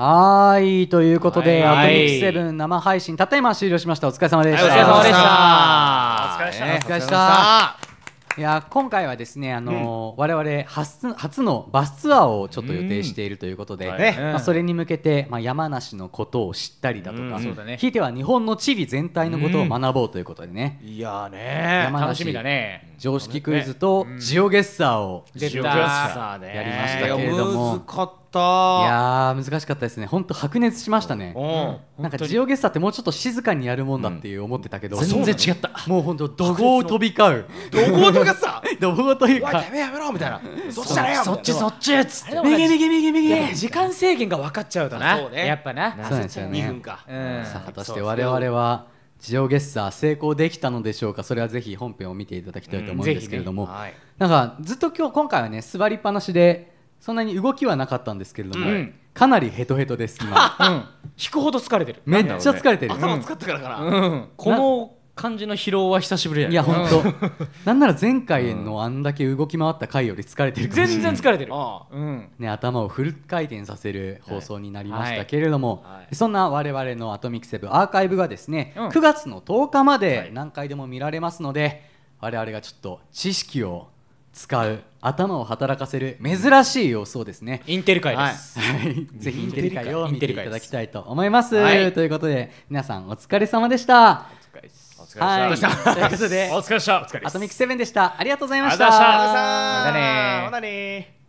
はいということで、アトミックセブン生配信たった今終了しましたお疲れ様でした、はい、お疲れ様でしたお疲れ様でした、お疲したいや今回はですねあの、うん、我々初初のバスツアーをちょっと予定しているということで、うんはい、まあ、それに向けて、まあ、山梨のことを知ったりだとか、うんひいては日本の地理全体のことを学ぼうということでね、いやね楽しみだね常識クイズとジオゲッサーをやりましたけれども、いや難しかったですね本当白熱しましたね、なんかジオゲッサーってもうちょっと静かにやるもんだっていう思ってたけど、全然違ったもう本当怒号飛び交う怒号飛び交って怒号うてめえやめろみたいなそっちだよそっちそっちっつって右右右右時間制限が分かっちゃうとなやっぱなそうですよね2分か、さあ果たして我々はジオゲッサー成功できたのでしょうかそれはぜひ本編を見ていただきたいと思うんですけれども、うんねはい、なんかずっと今日今回はね座りっぱなしでそんなに動きはなかったんですけれども、うん、かなりヘトヘトです今、うん、引くほど疲れてるめっちゃ疲れてる頭使ったからかな、この感じの疲労は久しぶりやいや本当 なんなら前回のあんだけ動き回った回より疲れてるかもしれない全然疲れてる、うん、ね、頭をフル回転させる放送になりましたけれども、はいはい、そんな我々の「アトミックセブンアーカイブがですね、うん、9月の10日まで何回でも見られますので、はい、我々がちょっと知識を使う頭を働かせる珍しい様子をですねインテル会です、はい、ぜひインテル会を見ていただきたいと思います、はということで皆さんお疲れ様でしたお疲れ様様でした。はい、ということで、お疲れ様でした。アトミックセブンでした。ありがとうございました。ありがとうまたね。またね。